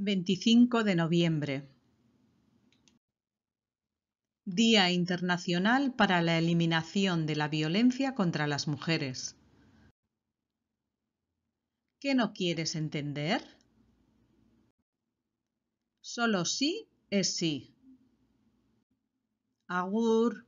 25 de noviembre. Día Internacional para la Eliminación de la Violencia contra las Mujeres. ¿Qué no quieres entender? Solo sí es sí. Agur.